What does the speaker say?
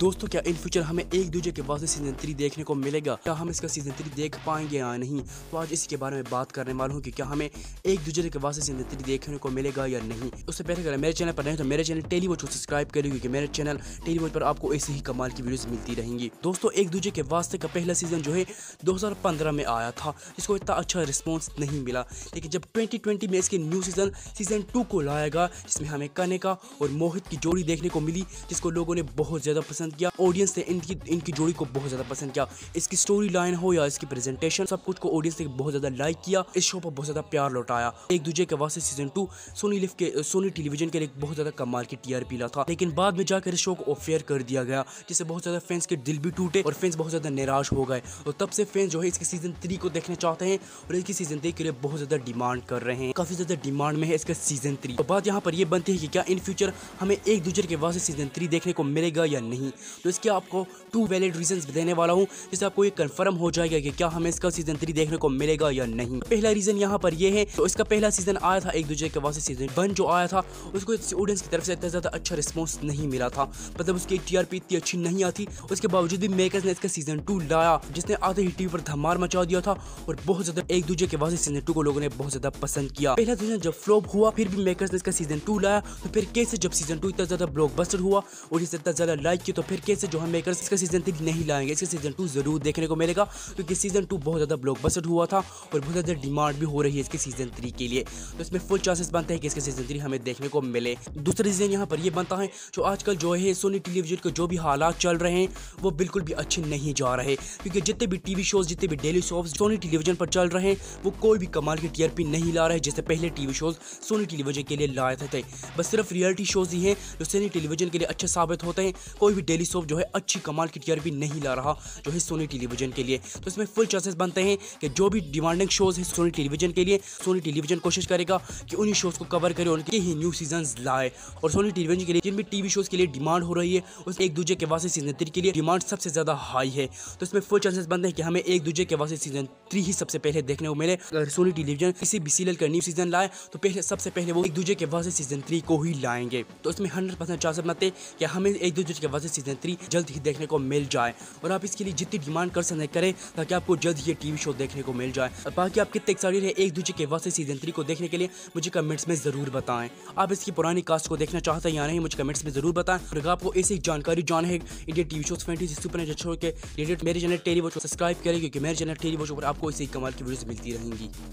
दोस्तों क्या in future हमें एक दूजे के वास्ते सीजन थ्री देखने को मिलेगा क्या हम इसका सीजन थ्री देख पाएंगे या नहीं तो आज इसी के बारे में बात करने वाला हूँ कि क्या हमें एक दूसरे के वास्ते सीजन थ्री देखने को मिलेगा या नहीं उससे पहले अगर मेरे चैनल पर नहीं तो मेरे चैनल टेली को सब्सक्राइब करें क्योंकि मेरे चैनल टेली पर आपको ऐसे ही कमाल की वीडियो मिलती रहेंगी दोस्तों एक दूजे के वास्ते का पहला सीजन जो है दो में आया था इसको इतना अच्छा रिस्पॉन्स नहीं मिला लेकिन जब ट्वेंटी में इसके न्यू सीजन सीजन टू को लाया गया जिसमें हमें कने और मोहित की जोड़ी देखने को मिली जिसको लोगों ने बहुत ज़्यादा पसंद पसंद किया ऑडियंस ने इनकी इनकी जोड़ी को बहुत ज़्यादा पसंद किया इसकी स्टोरी लाइन हो या इसकी प्रेजेंटेशन सब कुछ को ऑडियंस ने बहुत ज़्यादा लाइक किया इस शो पर बहुत ज़्यादा प्यार लौटाया एक दूजे के वास्ते सीजन टू सोनी लिफ के सोनी टेलीविजन के लिए बहुत ज़्यादा कमाल की टी ला था लेकिन बाद में जाकर इस शो को ऑफेयर कर दिया गया जिससे बहुत ज़्यादा फैंस के दिल भी टूटे और फैंस बहुत ज़्यादा निराश हो गए और तो तब से फैंस जो है इसके सीजन थ्री को देखना चाहते हैं और इसकी सीजन थ्री के लिए बहुत ज़्यादा डिमांड कर रहे हैं काफ़ी ज़्यादा डिमांड में है इसका सीजन थ्री और बात यहाँ पर यह बनती है कि क्या इन फ्यूचर हमें एक दूसरे के वास्ते सीजन थ्री देखने को मिलेगा या नहीं तो इसके आपको टू वैलिड रीजंस देने वाला हूँ जिससे आपको ये कंफर्म हो जाएगा कि क्या हमें इसका सीजन थ्री देखने को मिलेगा या नहीं पहला रीजन यहाँ पर ये है तो इसका पहला सीजन आया था एक दूसरे के वास्ते सीजन वन जो आया था उसको ऑडियंस की तरफ से इतना ज़्यादा अच्छा रिस्पॉन्स नहीं मिला था मतलब उसकी टी इतनी अच्छी नहीं आती उसके बावजूद भी मेकर्स ने इसका सीजन टू लाया जिसने आधे ही टीवी पर धमार मचा दिया था और बहुत ज़्यादा एक दूसरे के वास्ते सीजन टू को लोगों ने बहुत ज़्यादा पसंद किया पहला सीजन जब फ्लॉप हुआ फिर भी मेकर्स ने इसका सीजन टू लाया तो फिर कैसे जब सीजन टू इतना ज़्यादा ब्लॉकबस्टर हुआ और इसे इतना ज़्यादा लाइक किया तो फिर कैसे जोहन मेकर्स इसका सीजन थ्री नहीं लाएंगे इसका सीजन टू जरूर देखने को मिलेगा क्योंकि सीजन टू बहुत ज़्यादा बसट हुआ था और बहुत ज़्यादा डिमांड भी हो रही है इसके सीजन थ्री के लिए तो इसमें फुल चांसेस बनते हैं कि इसके सीजन थ्री हमें देखने को मिले दूसरा सीजन यहाँ पर यह बनता है जो आजकल जो है सोनी टेलीविजन के जो भी हालात चल रहे हैं वो बिल्कुल भी अच्छे नहीं जा रहे क्योंकि जितने भी टीवी शोज जितने भी डेली शो सोनी टेलीविजन पर चल रहे हैं वो कोई भी कमाल की टीआरपी नहीं ला रहे जैसे पहले टीवी शोज सोनी टेलीविजन के लिए लाए थे बस सिर्फ रियलिटी शोज ही है जो सोनी टेलीविजन के लिए अच्छे साबित होते हैं कोई भी बेलिसोव जो है अच्छी कमाल की टीआरपी नहीं ला रहा जो है सोनी टेलीविजन के लिए तो इसमें फुल चांसेस बनते हैं कि जो भी डिमांडिंग शोज है सोनी टेलीविजन के लिए सोनी टेलीविजन कोशिश करेगा कि उन्हीं शोज को कवर करे उनके ही न्यू सीजन लाए और सोनी टेलीविजन के लिए जिन भी टीवी शोज के लिए डिमांड हो रही है उस एक दूजे के वास्ते सीजन थ्री के लिए डिमांड सबसे ज्यादा हाई है तो इसमें फुल चांसेस बनते हैं कि हमें एक दूजे के वास्ते सीजन थ्री ही सबसे पहले देखने को मिले अगर सोनी टेलीविजन किसी भी सीरियल का न्यू सीजन लाए तो पहले सबसे पहले वो एक दूजे के वास्ते सीजन थ्री को ही लाएंगे तो इसमें हंड्रेड परसेंट चांसेस बनते हैं कि हमें एक दूजे के वास्ते सीजन सीजन थ्री जल्द ही देखने को मिल जाए और आप इसके लिए जितनी डिमांड कर सकते करें ताकि आपको जल्द ये टीवी शो देखने को मिल जाए और बाकी आप कितने एक्साइटेड है एक दूसरे के वास्ते सीजन थ्री को देखने के लिए मुझे कमेंट्स में जरूर बताएं आप इसकी पुरानी कास्ट को देखना चाहते हैं या नहीं मुझे कमेंट्स में जरूर बताएं और अगर आपको ऐसी जानकारी जान है India TV show twenty super nature show के रिलेटेड मेरे चैनल टेली वो सब्सक्राइब करें क्योंकि मेरे चैनल टेली वो पर आपको इसी कमाल की वीडियो मिलती रहेंगी